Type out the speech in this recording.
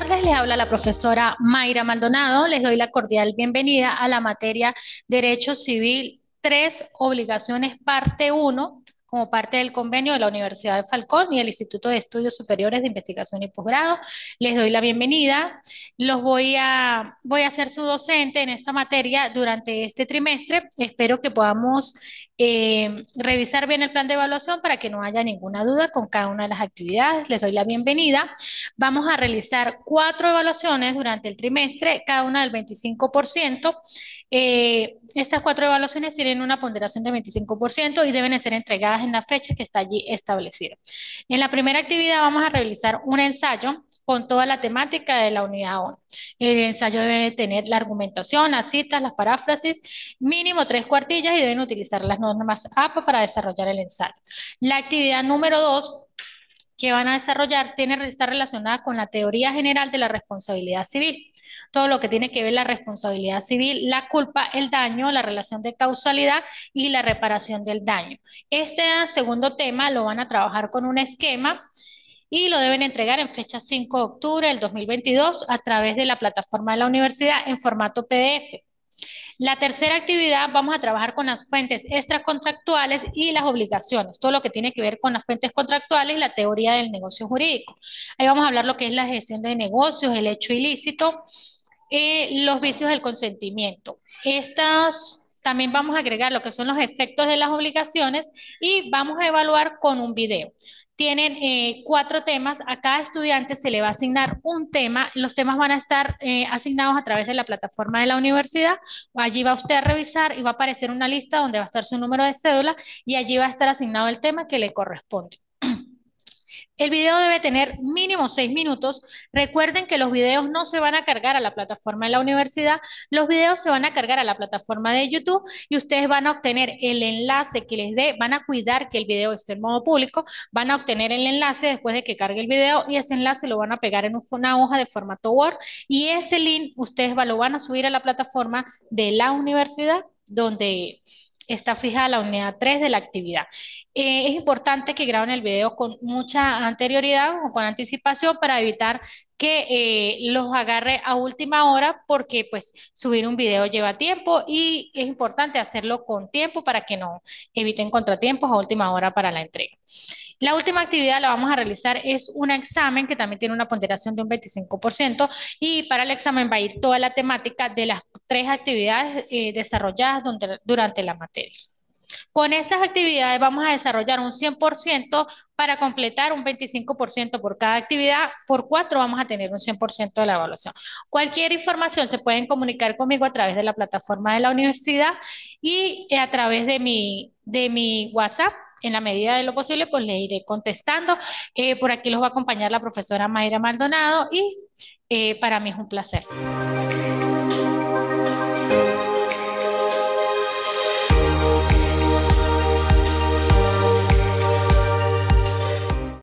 tardes, les habla la profesora Mayra Maldonado. Les doy la cordial bienvenida a la materia Derecho Civil 3, Obligaciones, parte 1, como parte del convenio de la Universidad de Falcón y el Instituto de Estudios Superiores de Investigación y Posgrado. Les doy la bienvenida. Los voy a, voy a ser su docente en esta materia durante este trimestre. Espero que podamos eh, revisar bien el plan de evaluación para que no haya ninguna duda con cada una de las actividades. Les doy la bienvenida. Vamos a realizar cuatro evaluaciones durante el trimestre, cada una del 25%. Eh, estas cuatro evaluaciones tienen una ponderación de 25% y deben ser entregadas en la fecha que está allí establecida. En la primera actividad vamos a realizar un ensayo con toda la temática de la unidad 1. El ensayo debe tener la argumentación, las citas, las paráfrasis, mínimo tres cuartillas y deben utilizar las normas APA para desarrollar el ensayo. La actividad número dos que van a desarrollar tiene, está relacionada con la teoría general de la responsabilidad civil. Todo lo que tiene que ver la responsabilidad civil, la culpa, el daño, la relación de causalidad y la reparación del daño. Este segundo tema lo van a trabajar con un esquema y lo deben entregar en fecha 5 de octubre del 2022 a través de la plataforma de la universidad en formato PDF. La tercera actividad, vamos a trabajar con las fuentes extracontractuales y las obligaciones, todo lo que tiene que ver con las fuentes contractuales y la teoría del negocio jurídico. Ahí vamos a hablar lo que es la gestión de negocios, el hecho ilícito, y eh, los vicios del consentimiento. Estas también vamos a agregar lo que son los efectos de las obligaciones y vamos a evaluar con un video tienen eh, cuatro temas. A cada estudiante se le va a asignar un tema. Los temas van a estar eh, asignados a través de la plataforma de la universidad. Allí va usted a revisar y va a aparecer una lista donde va a estar su número de cédula y allí va a estar asignado el tema que le corresponde. El video debe tener mínimo seis minutos. Recuerden que los videos no se van a cargar a la plataforma de la universidad, los videos se van a cargar a la plataforma de YouTube y ustedes van a obtener el enlace que les dé, van a cuidar que el video esté en modo público, van a obtener el enlace después de que cargue el video y ese enlace lo van a pegar en una hoja de formato Word y ese link ustedes lo van a subir a la plataforma de la universidad donde está fija la unidad 3 de la actividad. Eh, es importante que graben el video con mucha anterioridad o con anticipación para evitar que eh, los agarre a última hora porque pues subir un video lleva tiempo y es importante hacerlo con tiempo para que no eviten contratiempos a última hora para la entrega. La última actividad la vamos a realizar es un examen que también tiene una ponderación de un 25% y para el examen va a ir toda la temática de las tres actividades eh, desarrolladas durante la materia. Con estas actividades vamos a desarrollar un 100% para completar un 25% por cada actividad. Por cuatro vamos a tener un 100% de la evaluación. Cualquier información se pueden comunicar conmigo a través de la plataforma de la universidad y eh, a través de mi, de mi WhatsApp en la medida de lo posible, pues le iré contestando. Eh, por aquí los va a acompañar la profesora Mayra Maldonado y eh, para mí es un placer.